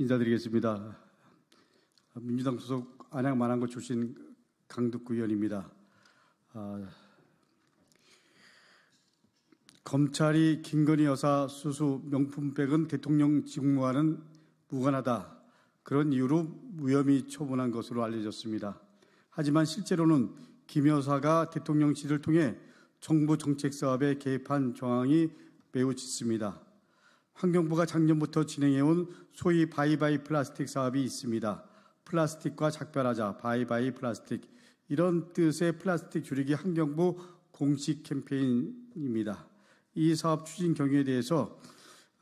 인사드리겠습니다. 민주당 소속 안양 만안고 출신 강득구 의원입니다. 아, 검찰이 김건희 여사 수수 명품백은 대통령 직무와는 무관하다. 그런 이유로 무혐의 처분한 것으로 알려졌습니다. 하지만 실제로는 김 여사가 대통령실을 통해 정부 정책 사업에 개입한 정황이 매우 짙습니다. 환경부가 작년부터 진행해온 소위 바이바이 플라스틱 사업이 있습니다. 플라스틱과 작별하자, 바이바이 플라스틱. 이런 뜻의 플라스틱 줄이기 환경부 공식 캠페인입니다. 이 사업 추진 경위에 대해서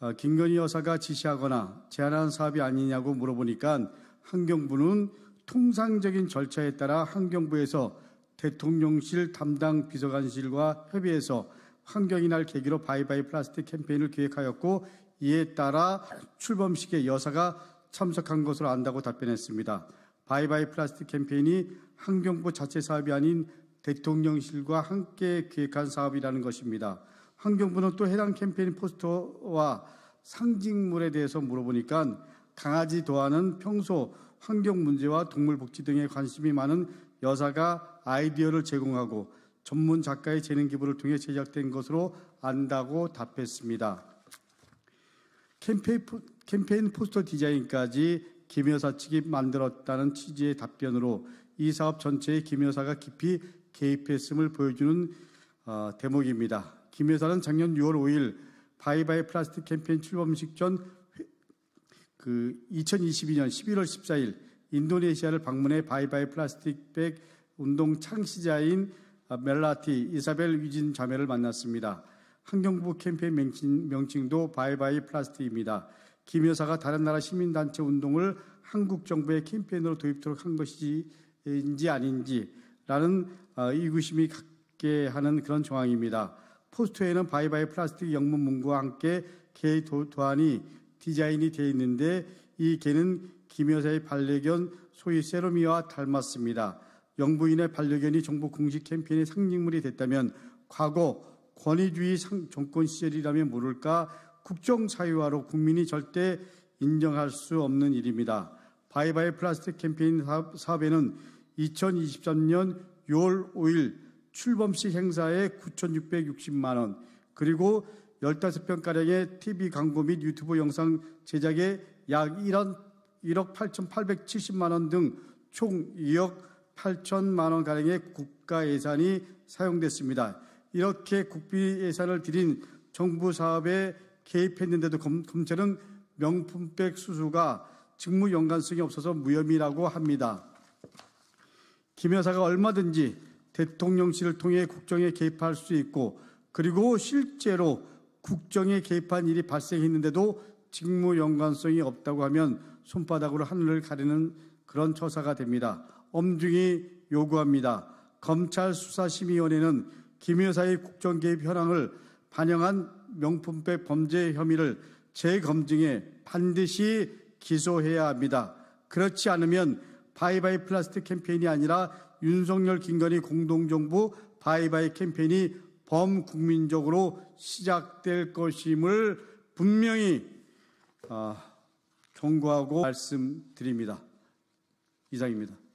어, 김건희 여사가 지시하거나 제안한 사업이 아니냐고 물어보니까 환경부는 통상적인 절차에 따라 환경부에서 대통령실 담당 비서관실과 협의해서 환경이날 계기로 바이바이 플라스틱 캠페인을 기획하였고 이에 따라 출범식에 여사가 참석한 것으로 안다고 답변했습니다. 바이바이 플라스틱 캠페인이 환경부 자체 사업이 아닌 대통령실과 함께 기획한 사업이라는 것입니다. 환경부는 또 해당 캠페인 포스터와 상징물에 대해서 물어보니까 강아지 도안은 평소 환경 문제와 동물 복지 등에 관심이 많은 여사가 아이디어를 제공하고 전문 작가의 재능 기부를 통해 제작된 것으로 안다고 답했습니다. 캠페인, 캠페인 포스터 디자인까지 김 여사 측이 만들었다는 취지의 답변으로 이 사업 전체에 김 여사가 깊이 개입했음을 보여주는 어, 대목입니다. 김 여사는 작년 6월 5일 바이바이 플라스틱 캠페인 출범식 전그 2022년 11월 14일 인도네시아를 방문해 바이바이 플라스틱백 운동 창시자인 어, 멜라티 이사벨 위진 자매를 만났습니다. 환경부 캠페인 명칭, 명칭도 바이바이 플라스틱입니다. 김 여사가 다른 나라 시민단체 운동을 한국 정부의 캠페인으로 도입토록 한 것인지 아닌지라는 어, 의구심이 갖게 하는 그런 정황입니다. 포스터에는 바이바이 플라스틱 영문 문구와 함께 개의 도안이 디자인이 되어 있는데 이 개는 김 여사의 반려견 소위 세로미와 닮았습니다. 영부인의 반려견이 정부 공식 캠페인의 상징물이 됐다면 과거 권위주의 정권 시절이라면 모를까 국정 사유화로 국민이 절대 인정할 수 없는 일입니다. 바이바이 플라스틱 캠페인 사업에는 2023년 6월 5일 출범식 행사에 9,660만 원 그리고 15편가량의 TV 광고 및 유튜브 영상 제작에 약 1억, 8,870만 원 등 총 2억 8천만 원가량의 국가 예산이 사용됐습니다. 이렇게 국비 예산을 들인 정부 사업에 개입했는데도 검, 검찰은 명품백 수수가 직무 연관성이 없어서 무혐의라고 합니다. 김 여사가 얼마든지 대통령실을 통해 국정에 개입할 수 있고 그리고 실제로 국정에 개입한 일이 발생했는데도 직무 연관성이 없다고 하면 손바닥으로 하늘을 가리는 그런 처사가 됩니다. 엄중히 요구합니다. 검찰 수사심의위원회는 김여사의 국정개입 현황을 반영한 명품백 범죄 혐의를 재검증해 반드시 기소해야 합니다. 그렇지 않으면 바이바이 플라스틱 캠페인이 아니라 윤석열 김건희 공동정부 바이바이 캠페인이 범국민적으로 시작될 것임을 분명히 아, 경고하고 말씀드립니다. 이상입니다.